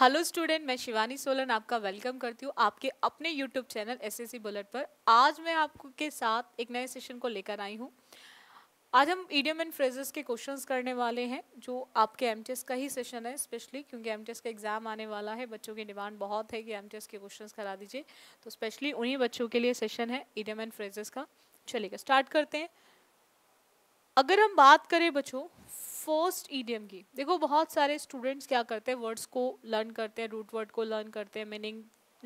hello student मैं शिवानी सोलन आपका welcome करती हूँ आपके अपने YouTube channel S S bullet पर आज मैं आपको के साथ एक नए सेशन को लेकर आई हूँ आज हम ईडियम एंड फ्रेजेस के क्वेश्चंस करने वाले हैं जो आपके एम का ही सेशन है स्पेशली क्योंकि एम का एग्ज़ाम आने वाला है बच्चों की डिमांड बहुत है कि एम के क्वेश्चन करा दीजिए तो स्पेशली उन्हीं बच्चों के लिए सेशन है ईडियम एंड फ्रेजेस का चलिएगा स्टार्ट करते हैं अगर हम बात करें बच्चों फर्स्ट ईडियम की देखो बहुत सारे स्टूडेंट्स क्या करते हैं वर्ड्स को लर्न करते हैं रूट वर्ड को लर्न करते हैं मीनिंग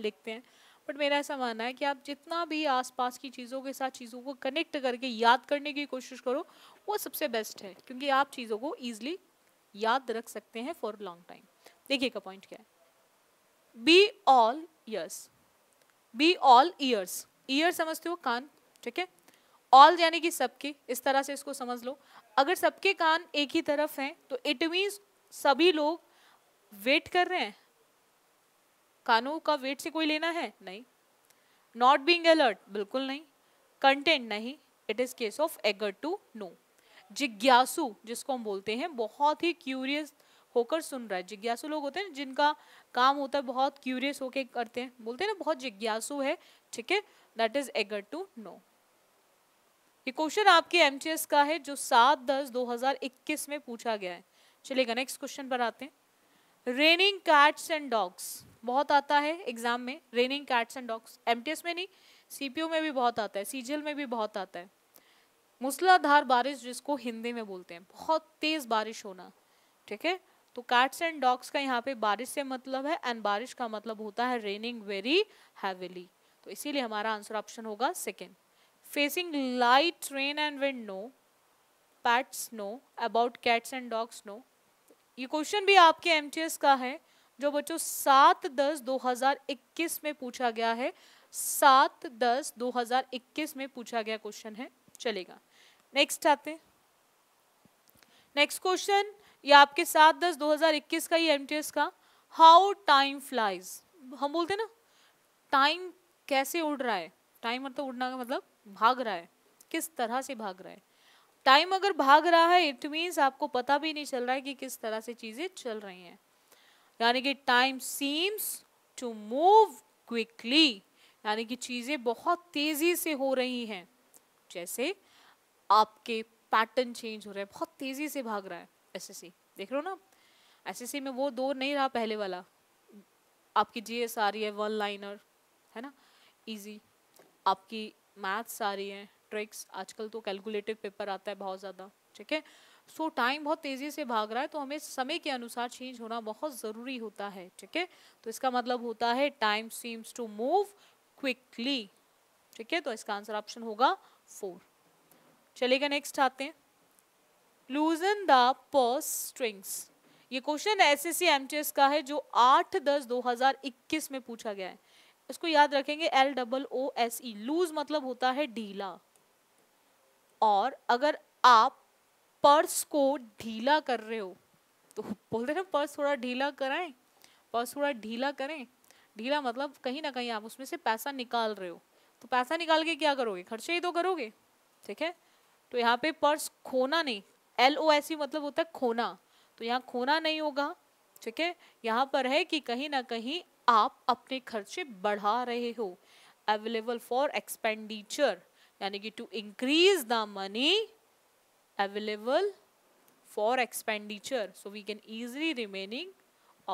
लिखते हैं बट मेरा ऐसा मानना है कि आप जितना भी आसपास की चीज़ों के साथ चीज़ों को कनेक्ट करके याद करने की कोशिश करो वो सबसे बेस्ट है क्योंकि आप चीज़ों को ईजिली याद रख सकते हैं फॉर लॉन्ग टाइम देखिए का पॉइंट क्या है be all ears be all ears ear समझते हो कान ठीक है ऑल यानी कि सबके इस तरह से इसको समझ लो अगर सबके कान एक ही तरफ हैं तो इट मीन्स सभी लोग वेट कर रहे हैं कानों का वेट से कोई लेना है नहीं नॉट बींग अलर्ट बिल्कुल नहीं कंटेंट नहीं it is case of eager to know जिज्ञासु जिसको हम बोलते हैं बहुत ही क्यूरियस होकर सुन रहा है जिज्ञासु लोग होते हैं जिनका काम होता है बहुत क्यूरियस होके करते हैं बोलते हैं ना बहुत जिज्ञासु है ठीक है that is eager to know ये क्वेश्चन आपके एम का है जो सात दस दो हजार इक्कीस में पूछा गया है चलेगा नेक्स्ट क्वेश्चन पर आते हैं रेनिंग कैट्स एंड डॉग्स बहुत आता है एग्जाम में raining cats and dogs M में नहीं सी में भी बहुत आता है सीजीएल में भी बहुत आता है मूसलाधार बारिश जिसको हिंदी में बोलते हैं बहुत तेज बारिश होना ठीक है तो कैट्स एंड डॉग्स का यहाँ पे बारिश से मतलब है एंड बारिश का मतलब होता है रेनिंग वेरी हैविली तो इसीलिए हमारा आंसर ऑप्शन होगा second facing light rain and wind no pets no about cats and dogs no ये क्वेश्चन भी आपके एम का है जो बच्चों सात दस दो हजार इक्कीस में पूछा गया है सात दस दो हजार इक्कीस में पूछा गया क्वेश्चन है चलेगा नेक्स्ट आते हैं नेक्स्ट क्वेश्चन ये आपके सात दस दो हजार इक्कीस का ही एम का हाउ टाइम फ्लाइज हम बोलते हैं ना टाइम कैसे उड़ रहा है टाइम मतलब उड़ना का मतलब भाग रहा है किस तरह से भाग रहा है टाइम अगर भाग रहा है इट मीन्स आपको पता भी नहीं चल रहा है कि किस तरह से चीज़ें चल रही हैं यानी कि time seems to move quickly यानी कि चीज़ें बहुत तेज़ी से हो रही हैं जैसे आपके पैटर्न चेंज हो रहे हैं बहुत तेज़ी से भाग रहा है एस देख रहे हो ना एस में वो दो नहीं रहा पहले वाला आपकी जी एस आ रही है वन लाइनर है ना इजी आपकी मैथ्स आ रही है ट्रिक्स आजकल तो कैलकुलेटिव पेपर आता है बहुत ज़्यादा ठीक है सो टाइम बहुत तेज़ी से भाग रहा है तो हमें समय के अनुसार चेंज होना बहुत ज़रूरी होता है ठीक है तो इसका मतलब होता है time seems to move quickly ठीक है तो इसका आंसर ऑप्शन होगा फोर चलेगा नेक्स्ट आते हैं लूजन द पर्स स्ट्रिंग्स ये क्वेश्चन एस एस का है जो आठ दस 2021 में पूछा गया है इसको याद रखेंगे L double O S E loose मतलब होता है ढीला और अगर आप पर्स को ढीला कर रहे हो तो बोलते ना पर्स थोड़ा ढीला कराएं पर्स थोड़ा ढीला करें ढीला मतलब कहीं ना कहीं आप उसमें से पैसा निकाल रहे हो तो पैसा निकाल के क्या करोगे खर्चे ही तो करोगे ठीक है तो यहाँ पे पर्स खोना नहीं एल ओ एस ई मतलब होता है खोना तो यहाँ खोना नहीं होगा ठीक है यहाँ पर है कि कहीं ना कहीं आप अपने खर्चे बढ़ा रहे हो अवेलेबल फॉर एक्सपेंडिचर यानी कि to increase the money available for expenditure so we can easily remaining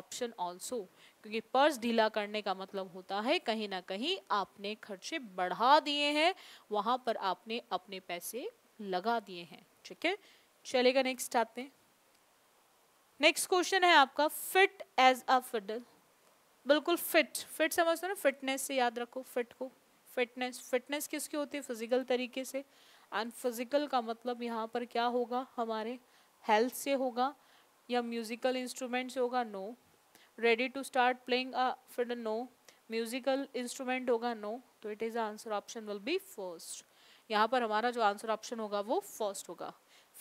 option also क्योंकि पर्स ढीला करने का मतलब होता है कहीं ना कहीं आपने खर्चे बढ़ा दिए हैं वहाँ पर आपने अपने पैसे लगा दिए हैं ठीक है चलेगा नेक्स्ट आते हैं नेक्स्ट क्वेश्चन है आपका फिट एज अ फिडल बिल्कुल फिट फिट समझते हो ना फिटनेस से याद रखो फिट को फिटनेस फिटनेस किसकी होती है फिजिकल तरीके से एंड फिजिकल का मतलब यहाँ पर क्या होगा हमारे हेल्थ से होगा या म्यूजिकल इंस्ट्रूमेंट से होगा no ready to start playing a फिर नो म्यूजिकल इंस्ट्रूमेंट होगा नो तो it is answer option will be first यहाँ पर हमारा जो आंसर ऑप्शन होगा वो फर्स्ट होगा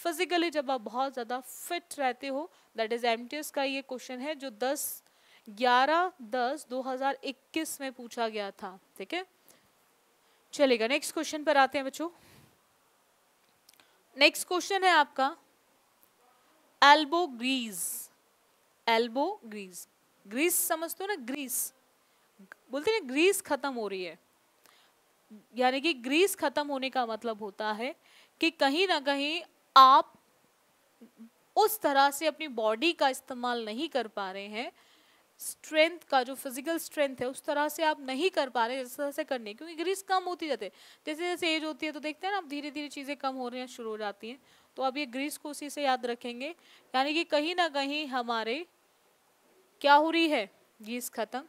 फिजिकली जब आप बहुत ज़्यादा फिट रहते हो दैट इज़ एम का ये क्वेश्चन है जो दस 11 दस 2021 में पूछा गया था ठीक है चलेगा नेक्स्ट क्वेश्चन पर आते हैं बच्चों नेक्स्ट क्वेश्चन है आपका elbow grease elbow grease grease समझते हो ना ग्रीस बोलते ना ग्रीस खत्म हो रही है यानी कि ग्रीस खत्म होने का मतलब होता है कि कहीं ना कहीं आप उस तरह से अपनी बॉडी का इस्तेमाल नहीं कर पा रहे हैं स्ट्रेंथ का जो फिजिकल स्ट्रेंथ है उस तरह से आप नहीं कर पा रहे जिस तरह से करने क्योंकि ग्रीस कम होती जाते जैसे जैसे एज होती है तो देखते हैं ना अब धीरे धीरे चीज़ें कम हो रही हैं शुरू हो जाती हैं तो अब ये ग्रीस को उसी से याद रखेंगे यानी कि कहीं ना कहीं हमारे क्या हो रही है ग्रीस ख़त्म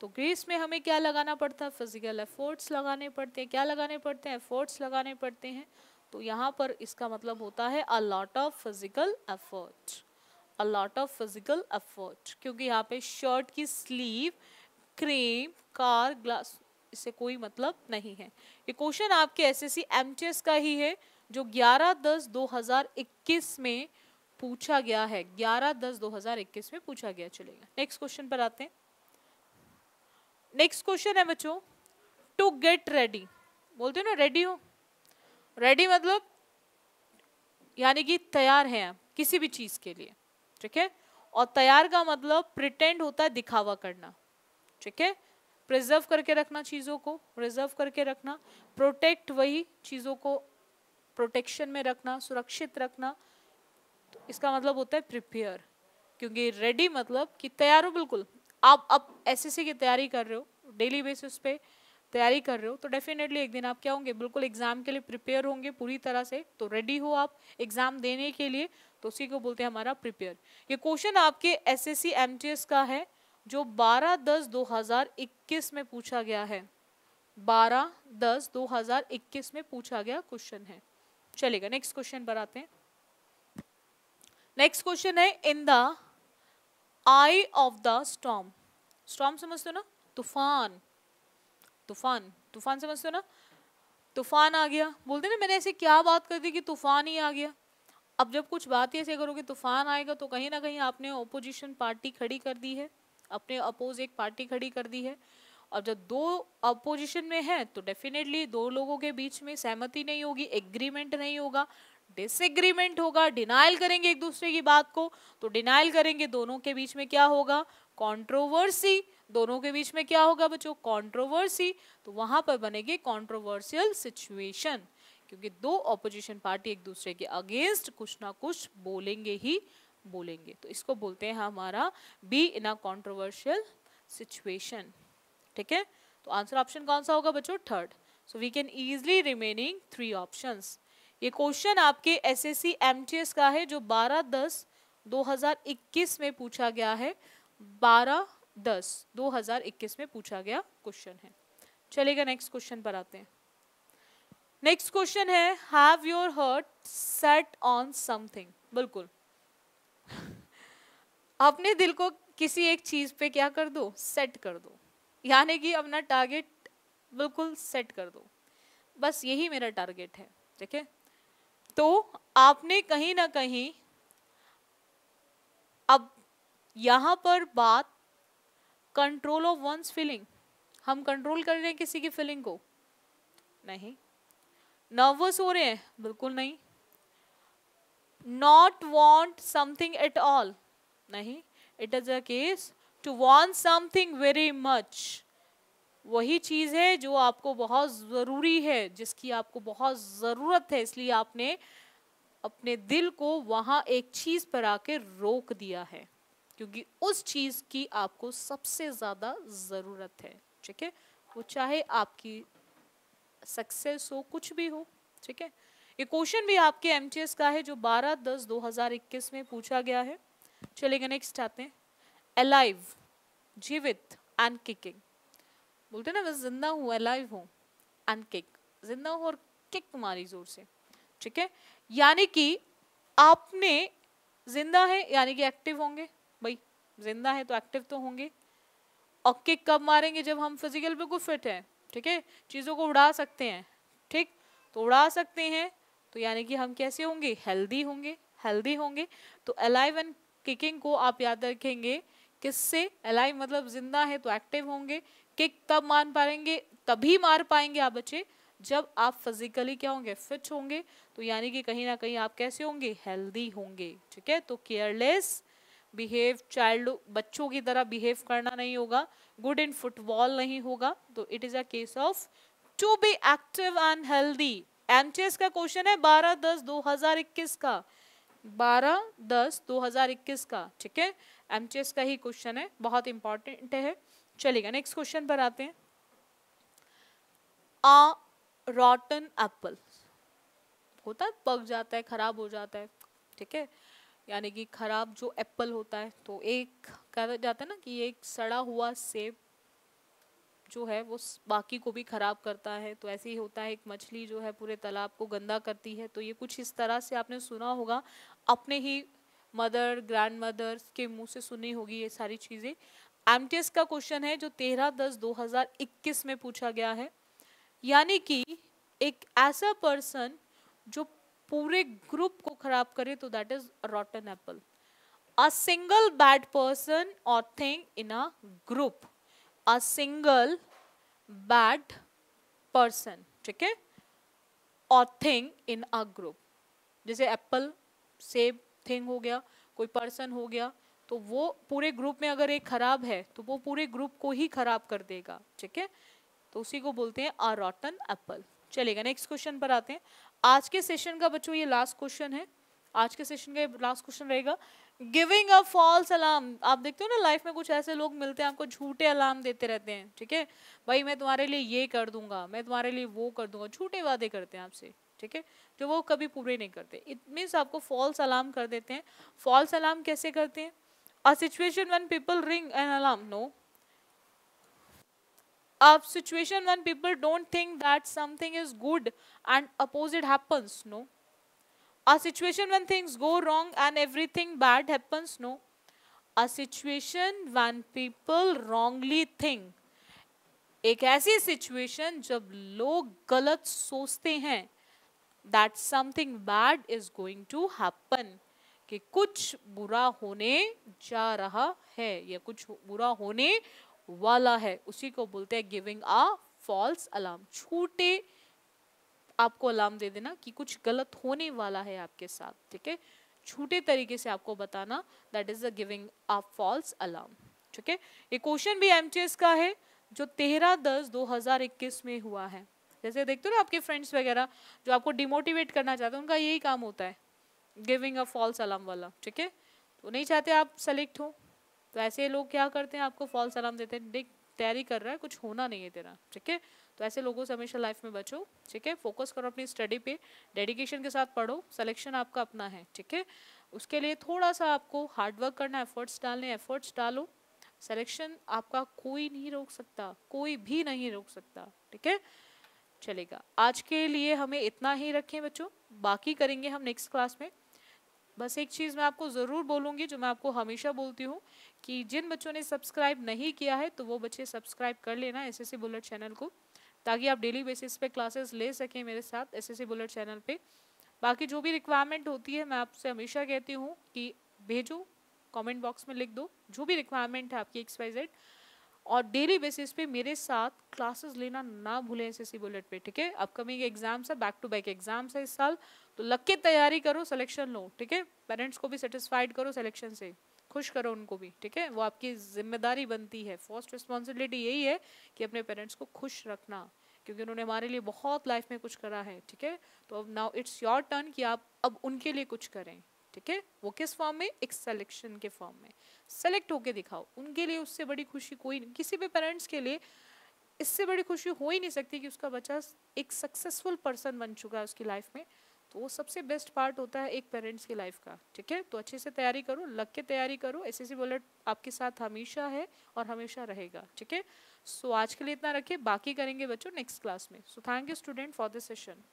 तो ग्रीस में हमें क्या लगाना पड़ता है फिजिकल एफर्ट्स लगाने पड़ते हैं क्या लगाने पड़ते हैं एफर्ट्स लगाने पड़ते हैं तो यहाँ पर इसका मतलब होता है a lot of physical efforts a lot of physical effort क्योंकि यहाँ पे शर्ट की स्लीव क्रीम कार ग्लास इससे कोई मतलब नहीं है ये क्वेश्चन आपके एसएससी एमटीएस का ही है जो 11 दस 2021 में पूछा गया है 11 दस 2021 में पूछा गया चलेगा नेक्स्ट क्वेश्चन पर आते हैं नेक्स्ट क्वेश्चन है बच्चों टू गेट रेडी बोलते हो ना रेडी हो रेडी मतलब यानी कि तैयार हैं आप किसी भी चीज़ के लिए ठीक है और तैयार का मतलब प्रिटेंड होता है दिखावा करना ठीक है प्रिजर्व करके रखना चीज़ों को प्रिजर्व करके रखना प्रोटेक्ट वही चीज़ों को प्रोटेक्शन में रखना सुरक्षित रखना तो इसका मतलब होता है प्रिपेयर क्योंकि रेडी मतलब कि तैयार हो बिल्कुल आप अब एस की तैयारी कर रहे हो डेली बेसिस पे तैयारी कर रहे हो तो डेफिनेटली एक दिन आप क्या होंगे बिल्कुल एग्ज़ाम के लिए प्रिपेयर होंगे पूरी तरह से तो रेडी हो आप एग्ज़ाम देने के लिए तो उसी को बोलते हैं हमारा प्रिपेयर ये क्वेश्चन आपके एस एस का है जो 12 दस 2021 में पूछा गया है 12 दस 2021 में पूछा गया क्वेश्चन है चलेगा नेक्स्ट क्वेश्चन पर आते हैं नेक्स्ट क्वेश्चन है in the eye of the storm storm समझते हो ना तूफान तूफान तूफान समझते हो ना तूफान आ गया बोलते ना मैंने ऐसे क्या बात कर दी कि तूफान ही आ गया अब जब कुछ बात ही ऐसे करोगे तूफान आएगा तो कहीं ना कहीं आपने ओपोजिशन पार्टी खड़ी कर दी है अपने अपोज एक पार्टी खड़ी कर दी है और जब दो अपोजिशन में है तो डेफिनेटली दो लोगों के बीच में सहमति नहीं होगी एग्रीमेंट नहीं होगा डिसएग्रीमेंट होगा डिनाइल करेंगे एक दूसरे की बात को तो डिनाइल करेंगे दोनों के बीच में क्या होगा कॉन्ट्रोवर्सी दोनों के बीच में क्या होगा बच्चों कॉन्ट्रोवर्सी तो वहां पर बनेगी कॉन्ट्रोवर्सियल सिचुएशन क्योंकि दो ऑपोजिशन पार्टी एक दूसरे के अगेंस्ट कुछ ना कुछ बोलेंगे ही बोलेंगे तो इसको बोलते हैं हमारा be in a controversial situation ठीक है तो आंसर ऑप्शन कौन सा होगा बच्चों third so we can easily remaining three option ये क्वेश्चन आपके एस एस का है जो बारह दस 2021 में पूछा गया है 12 दस 2021 में पूछा गया क्वेश्चन है चलेगा नेक्स्ट क्वेश्चन पर आते हैं नेक्स्ट क्वेश्चन है have your heart set on something बिल्कुल अपने दिल को किसी एक चीज पे क्या कर दो सेट कर दो यानी कि अपना टारगेट बिल्कुल सेट कर दो बस यही मेरा टारगेट है ठीक है तो आपने कहीं ना कहीं अब यहाँ पर बात कंट्रोल ऑफ वंस फीलिंग हम कंट्रोल कर रहे हैं किसी की फीलिंग को नहीं नर्वस हो रहे हैं बिल्कुल नहीं not want something at all नहीं it is a case to want something very much वही चीज़ है जो आपको बहुत ज़रूरी है जिसकी आपको बहुत ज़रूरत है इसलिए आपने अपने दिल को वहां एक चीज़ पर आके रोक दिया है क्योंकि उस चीज़ की आपको सबसे ज़्यादा ज़रूरत है ठीक है वो चाहे आपकी सक्सेस हो कुछ भी हो ठीक है ये क्वेश्चन भी आपके एम का है जो 12 दस 2021 में पूछा गया है चलेगा नेक्स्ट आते हैं अलाइव जीवित एंड किकिंग बोलते ना बस जिंदा हूँ अलाइव हूँ एंड किक जिंदा हूँ और किक तुम्हारी जोर से ठीक है यानी कि आपने जिंदा है यानी कि एक्टिव होंगे भाई जिंदा है तो एक्टिव तो होंगे और किक कब मारेंगे जब हम फिजिकल बिल्कुल फिट हैं ठीक है चीज़ों को उड़ा सकते हैं ठीक तो उड़ा सकते हैं तो यानी कि हम कैसे होंगे हेल्दी होंगे हेल्दी होंगे तो अलाइव एंड किकिंग को आप याद रखेंगे किससे अलाइव मतलब जिंदा है तो एक्टिव होंगे किक तब मार पाएंगे तभी मार पाएंगे आप बच्चे जब आप फिजिकली क्या होंगे फिट होंगे तो यानी कि कहीं ना कहीं आप कैसे होंगे हेल्दी होंगे ठीक है तो केयरलेस बिहेव चाइल्ड बच्चों की तरह बिहेव करना नहीं होगा गुड इन फुटबॉल नहीं होगा तो it is a case of to be active and healthy M का क्वेश्चन है 12 दस दो हजार इक्कीस का 12 दस दो हजार इक्कीस का ठीक है एम का ही क्वेश्चन है बहुत इंपॉर्टेंट है चलेगा नेक्स्ट क्वेश्चन पर आते हैं आ रॉटन एप्पल होता है पक जाता है खराब हो जाता है ठीक है यानी कि ख़राब जो एप्पल होता है तो एक कहा जाता है ना कि एक सड़ा हुआ सेब जो है वो बाकी को भी ख़राब करता है तो ऐसे ही होता है एक मछली जो है पूरे तालाब को गंदा करती है तो ये कुछ इस तरह से आपने सुना होगा अपने ही मदर ग्रैंड मदर के मुंह से सुनी होगी ये सारी चीज़ें एम का क्वेश्चन है जो तेरह दस दो में पूछा गया है यानी कि एक ऐसा पर्सन जो पूरे ग्रुप को खराब करे तो that is rotten apple a single bad person or thing in a group a single bad person ठीक है or thing in a group जैसे एप्पल सेब थिंग हो गया कोई पर्सन हो गया तो वो पूरे ग्रुप में अगर एक खराब है तो वो पूरे ग्रुप को ही खराब कर देगा ठीक है तो उसी को बोलते हैं अ रॉटन एप्पल चलेगा नेक्स्ट क्वेश्चन पर आते हैं आज के सेशन का बच्चों ये लास्ट क्वेश्चन है आज के सेशन का लास्ट क्वेश्चन रहेगा गिविंग अ फॉल्स अलार्म आप देखते हो ना लाइफ में कुछ ऐसे लोग मिलते हैं आपको झूठे अलार्म देते रहते हैं ठीक है भाई मैं तुम्हारे लिए ये कर दूंगा मैं तुम्हारे लिए वो कर दूंगा झूठे वादे करते हैं आपसे ठीक है जो वो कभी पूरे नहीं करते इट मीन्स आपको फॉल्स अलार्म कर देते हैं फॉल्स अलार्म कैसे करते हैं a situation when people ring an alarm no a situation when people don't think that something is good and opposite happens no a situation when things go wrong and everything bad happens no a situation when people wrongly think एक ऐसी situation जब लोग गलत सोचते हैं that something bad is going to happen कि कुछ बुरा होने जा रहा है या कुछ बुरा होने वाला है उसी को बोलते हैं गिविंग अ फॉल्स अलार्म छोटे आपको अलार्म दे देना कि कुछ गलत होने वाला है आपके साथ ठीक है छोटे तरीके से आपको बताना that is the giving a false alarm ठीक है ये क्वेश्चन भी एम का है जो तेरह दस दो हजार इक्कीस में हुआ है जैसे देखते हो ना आपके फ्रेंड्स वगैरह जो आपको डिमोटिवेट करना चाहते हैं उनका यही काम होता है गिविंग अ फॉल्स अलार्म वाला ठीक है तो नहीं चाहते आप सेलेक्ट हो तो ऐसे लोग क्या करते हैं आपको फॉल्स अलार्म देते हैं देख तैयारी कर रहा है कुछ होना नहीं है तेरा ठीक है तो ऐसे लोगों से हमेशा लाइफ में बचो ठीक है फोकस करो अपनी स्टडी पे डेडिकेशन के साथ पढ़ो सिलेक्शन आपका अपना है ठीक है उसके लिए थोड़ा सा आपको हार्डवर्क करना एफर्ट्स डालने एफर्ट्स डालो सिलेक्शन आपका कोई नहीं रोक सकता कोई भी नहीं रोक सकता ठीक है चलेगा आज के लिए हमें इतना ही रखें बच्चों बाकी करेंगे हम नेक्स्ट क्लास में बस एक चीज़ मैं आपको ज़रूर बोलूँगी जो मैं आपको हमेशा बोलती हूँ कि जिन बच्चों ने सब्सक्राइब नहीं किया है तो वो बच्चे सब्सक्राइब कर लेना एस एस बुलेट चैनल को ताकि आप डेली बेसिस पे क्लासेस ले सकें मेरे साथ एस एस बुलेट चैनल पे बाकी जो भी रिक्वायरमेंट होती है मैं आपसे हमेशा कहती हूँ कि भेजो कमेंट बॉक्स में लिख दो जो भी रिक्वायरमेंट है आपकी एक्सपाइजेड और डेली बेसिस पे मेरे साथ क्लासेस लेना ना भूलें एस एस बुलेट पे ठीक है अपकमिंग एग्जाम्स है बैक टू बैक एग्जाम्स है इस साल तो लग के तैयारी करो सिलेक्शन लो ठीक है पेरेंट्स को भी सेटिस्फाइड करो सिलेक्शन से खुश करो उनको भी ठीक है वो आपकी जिम्मेदारी बनती है फर्स्ट रिस्पॉन्सिबिलिटी यही है कि अपने पेरेंट्स को खुश रखना क्योंकि उन्होंने हमारे लिए बहुत लाइफ में कुछ करा है ठीक है तो अब नाउ इट्स योर टर्न कि आप अब उनके लिए कुछ करें ठीक है वो किस फॉर्म में एक सेलेक्शन के फॉर्म में सेलेक्ट होके दिखाओ उनके लिए उससे बड़ी खुशी कोई नहीं किसी भी पेरेंट्स के लिए इससे बड़ी खुशी हो ही नहीं सकती कि उसका बच्चा एक सक्सेसफुल पर्सन बन चुका है उसकी लाइफ में तो वो सबसे बेस्ट पार्ट होता है एक पेरेंट्स की लाइफ का ठीक है तो अच्छे से तैयारी करो लग के तैयारी करो एस एस बुलेट आपके साथ हमेशा है और हमेशा रहेगा ठीक है सो आज के लिए इतना रखिए बाकी करेंगे बच्चों नेक्स्ट क्लास में so thank you student for this session